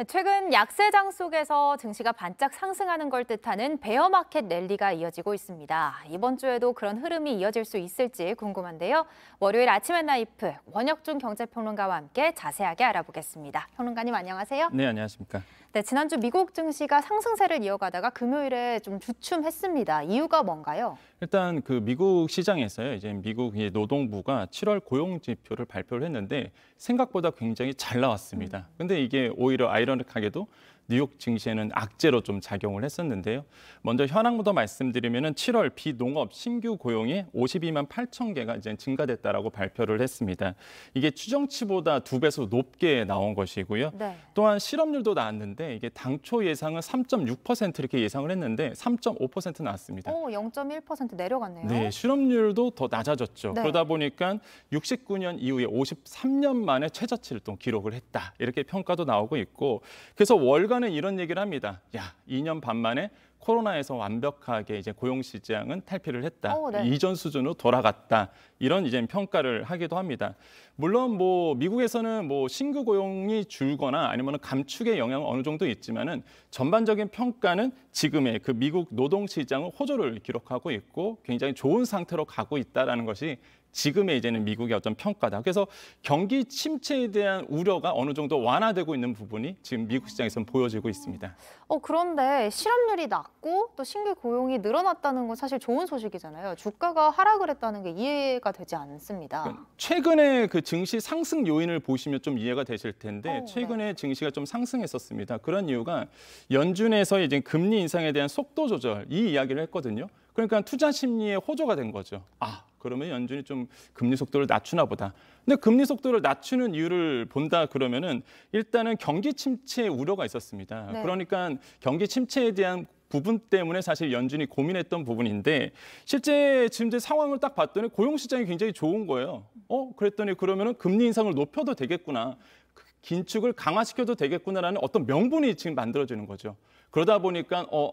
네, 최근 약세장 속에서 증시가 반짝 상승하는 걸 뜻하는 베어마켓 랠리가 이어지고 있습니다. 이번 주에도 그런 흐름이 이어질 수 있을지 궁금한데요. 월요일 아침엔 나이프 원혁준 경제평론가와 함께 자세하게 알아보겠습니다. 평론가님 안녕하세요. 네, 안녕하십니까. 네, 지난주 미국 증시가 상승세를 이어가다가 금요일에 좀 주춤했습니다. 이유가 뭔가요? 일단 그 미국 시장에서요. 이제 미국 노동부가 7월 고용 지표를 발표를 했는데 생각보다 굉장히 잘 나왔습니다. 음. 근데 이게 오히려 아이러니하게도 뉴욕 증시에는 악재로 좀 작용을 했었는데요. 먼저 현황부터 말씀드리면 7월 비농업 신규 고용이 52만 8천 개가 이제 증가됐다라고 발표를 했습니다. 이게 추정치보다 두 배수 높게 나온 것이고요. 네. 또한 실업률도 나왔는데 나왔는데 이게 당초 예상은 3.6% 이렇게 예상을 했는데 3.5% 나왔습니다. 오, 0.1% 내려갔네요. 네, 실업률도 더 낮아졌죠. 네. 그러다 보니까 69년 이후에 53년 만에 최저치를 또 기록을 했다. 이렇게 평가도 나오고 있고 그래서 월간은 이런 얘기를 합니다. 야, 2년 반 만에 코로나에서 완벽하게 이제 고용 시장은 탈피를 했다. 오, 어, 네. 이전 수준으로 돌아갔다. 이런 이제 평가를 하기도 합니다. 물론 뭐 미국에서는 뭐 신규 고용이 줄거나 아니면 감축의 영향은 어느 정도 있지만은 전반적인 평가는 지금의 그 미국 노동 시장은 호조를 기록하고 있고 굉장히 좋은 상태로 가고 있다라는 것이 지금의 이제는 미국의 어떤 평가다. 그래서 경기 침체에 대한 우려가 어느 정도 완화되고 있는 부분이 지금 미국 시장에서 보여지고 있습니다. 어 그런데 실업률이 낮고 또 신규 고용이 늘어났다는 건 사실 좋은 소식이잖아요. 주가가 하락을 했다는 게 이해가 되지 않습니다. 그러니까 최근에 그 증시 상승 요인을 보시면 좀 이해가 되실 텐데 어, 네. 최근에 네. 증시가 좀 상승했었습니다. 그런 이유가 연준에서 이제 금리 인상에 대한 속도 조절 이 이야기를 했거든요. 그러니까 투자 심리의 호조가 된 거죠. 아 그러면 연준이 좀 금리 속도를 낮추나 보다. 근데 금리 속도를 낮추는 이유를 본다 그러면은 일단은 경기 침체 우려가 있었습니다. 네. 그러니까 경기 침체에 대한 부분 때문에 사실 연준이 고민했던 부분인데 실제 지금 제 상황을 딱 봤더니 고용 시장이 굉장히 좋은 거예요. 어 그랬더니 그러면은 금리 인상을 높여도 되겠구나. 그 긴축을 강화시켜도 되겠구나라는 어떤 명분이 지금 만들어지는 거죠. 그러다 보니까 어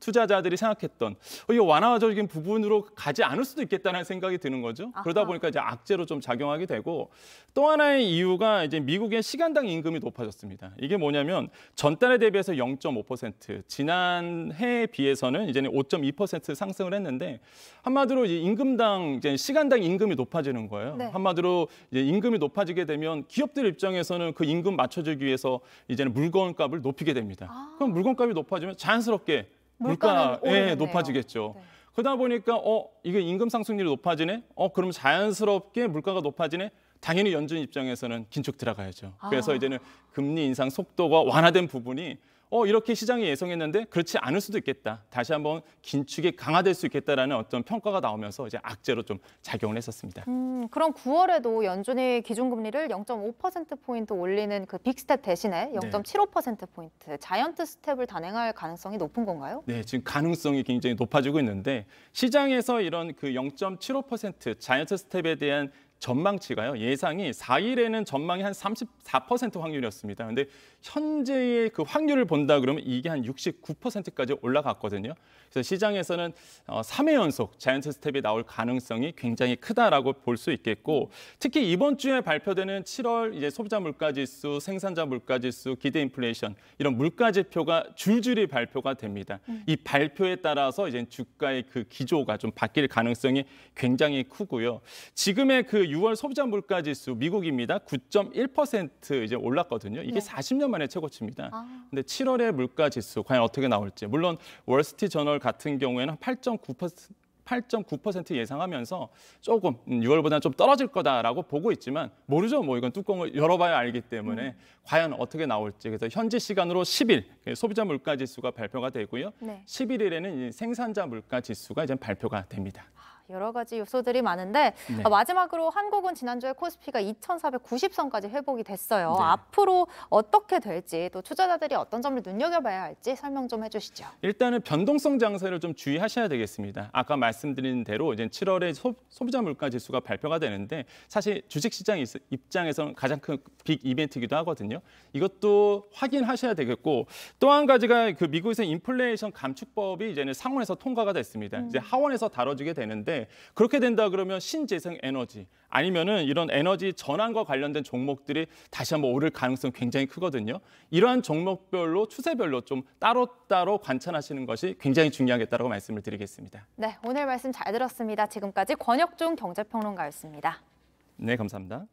투자자들이 생각했던 어, 이 완화적인 부분으로 가지 않을 수도 있겠다는 생각이 드는 거죠. 아하. 그러다 보니까 이제 악재로 좀 작용하게 되고 또 하나의 이유가 이제 미국의 시간당 임금이 높아졌습니다. 이게 뭐냐면 전달에 대비해서 0.5% 지난해에 비해서는 이제는 5.2% 상승을 했는데 한마디로 이제 임금당 이제 시간당 임금이 높아지는 거예요. 네. 한마디로 이제 임금이 높아지게 되면 기업들 입장에서는 그 임금 맞춰주기 위해서 이제는 물건값을 높이게 됩니다. 아. 그럼 물건값이 높아지면 자연스럽게 물가 예, 높아지겠죠. 네. 그러다 보니까 어 이게 임금 상승률이 높아지네. 어 그럼 자연스럽게 물가가 높아지네. 당연히 연준 입장에서는 긴축 들어가야죠. 그래서 아. 이제는 금리 인상 속도가 완화된 부분이 어, 이렇게 시장이 예상했는데 그렇지 않을 수도 있겠다. 다시 한번 긴축이 강화될 수 있겠다라는 어떤 평가가 나오면서 이제 악재로 좀 작용을 했었습니다. 음, 그럼 9월에도 연준이 기준금리를 0.5%포인트 올리는 그 빅스텝 대신에 0.75%포인트 네. 자이언트 스텝을 단행할 가능성이 높은 건가요? 네, 지금 가능성이 굉장히 높아지고 있는데 시장에서 이런 그 0.75% 자이언트 스텝에 대한 전망치가요. 예상이 4일에는 전망이 한 34% 확률이었습니다. 근데 현재의 그 확률을 본다 그러면 이게 한 69%까지 올라갔거든요. 그래서 시장에서는 3회 어, 연속 자이언트 스텝이 나올 가능성이 굉장히 크다라고 볼 수 있겠고 특히 이번 주에 발표되는 7월 이제 소비자 물가 지수, 생산자 물가 지수, 기대 인플레이션 이런 물가 지표가 줄줄이 발표가 됩니다. 음. 이 발표에 따라서 이제 주가의 그 기조가 좀 바뀔 가능성이 굉장히 크고요. 지금의 그 6월 소비자 물가 지수 미국입니다. 9.1% 이제 올랐거든요. 이게 네. 40년 만에 최고치입니다. 아. 근데 7월의 물가 지수 과연 어떻게 나올지. 물론 월스트리트 저널 같은 경우에는 8.9% 8.9% 예상하면서 조금 6월보다는 음, 좀 떨어질 거다라고 보고 있지만 모르죠. 뭐 이건 뚜껑을 열어봐야 알기 때문에 음. 과연 어떻게 나올지. 그래서 현지 시간으로 10일 예, 소비자 물가 지수가 발표가 되고요. 네. 11일에는 생산자 물가 지수가 이제 발표가 됩니다. 여러 가지 요소들이 많은데 네. 아, 마지막으로 한국은 지난주에 코스피가 2,490선까지 회복이 됐어요. 네. 앞으로 어떻게 될지 또 투자자들이 어떤 점을 눈여겨봐야 할지 설명 좀 해주시죠. 일단은 변동성 장세를 좀 주의하셔야 되겠습니다. 아까 말씀드린 대로 이제 7월에 소, 비자 물가 지수가 발표가 되는데 사실 주식시장 입장에서는 가장 큰 빅 이벤트이기도 하거든요. 이것도 확인하셔야 되겠고 또 한 가지가 그 미국에서 인플레이션 감축법이 이제는 상원에서 통과가 됐습니다. 음. 이제 하원에서 다뤄지게 되는데 그렇게 된다 그러면 신재생 에너지 아니면은 이런 에너지 전환과 관련된 종목들이 다시 한번 오를 가능성 굉장히 크거든요. 이러한 종목별로 추세별로 좀 따로따로 관찰하시는 것이 굉장히 중요하겠다고 말씀을 드리겠습니다. 네, 오늘 말씀 잘 들었습니다. 지금까지 권혁종 경제평론가였습니다. 네, 감사합니다.